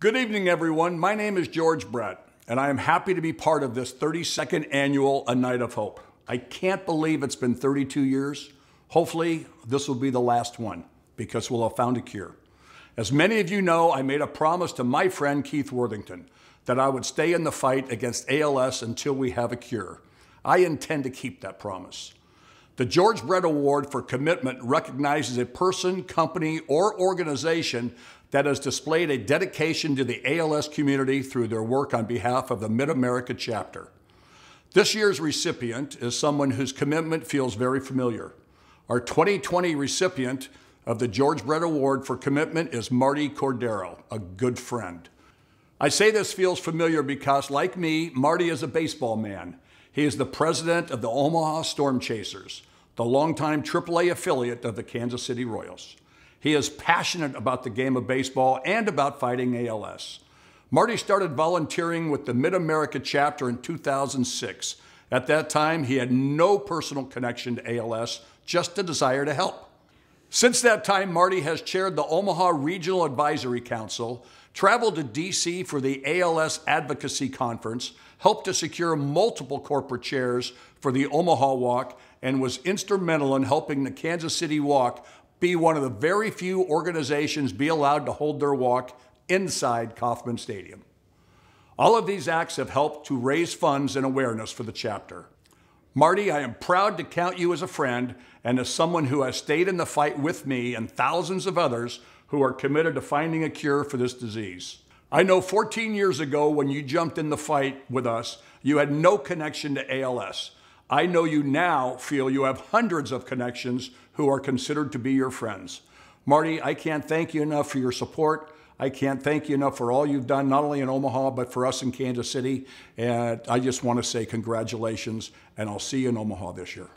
Good evening, everyone. My name is George Brett, and I am happy to be part of this 32nd annual A Night of Hope. I can't believe it's been 32 years. Hopefully, this will be the last one because we'll have found a cure. As many of you know, I made a promise to my friend Keith Worthington that I would stay in the fight against ALS until we have a cure. I intend to keep that promise. The George Brett Award for Commitment recognizes a person, company, or organization that has displayed a dedication to the ALS community through their work on behalf of the Mid America chapter. This year's recipient is someone whose commitment feels very familiar. Our 2020 recipient of the George Brett Award for Commitment is Marty Cordero, a good friend. I say this feels familiar because, like me, Marty is a baseball man. He is the president of the Omaha Storm Chasers, the longtime AAA affiliate of the Kansas City Royals. He is passionate about the game of baseball and about fighting ALS. Marty started volunteering with the Mid America chapter in 2006. At that time, he had no personal connection to ALS, just a desire to help. Since that time, Marty has chaired the Omaha Regional Advisory Council, traveled to D.C. for the ALS Advocacy Conference, helped to secure multiple corporate chairs for the Omaha Walk, and was instrumental in helping the Kansas City Walk be one of the very few organizations be allowed to hold their walk inside Kauffman Stadium. All of these acts have helped to raise funds and awareness for the chapter. Marty, I am proud to count you as a friend and as someone who has stayed in the fight with me and thousands of others who are committed to finding a cure for this disease. I know 14 years ago when you jumped in the fight with us, you had no connection to ALS. I know you now feel you have hundreds of connections who are considered to be your friends. Marty, I can't thank you enough for your support. I can't thank you enough for all you've done, not only in Omaha, but for us in Kansas City. And I just want to say congratulations, and I'll see you in Omaha this year.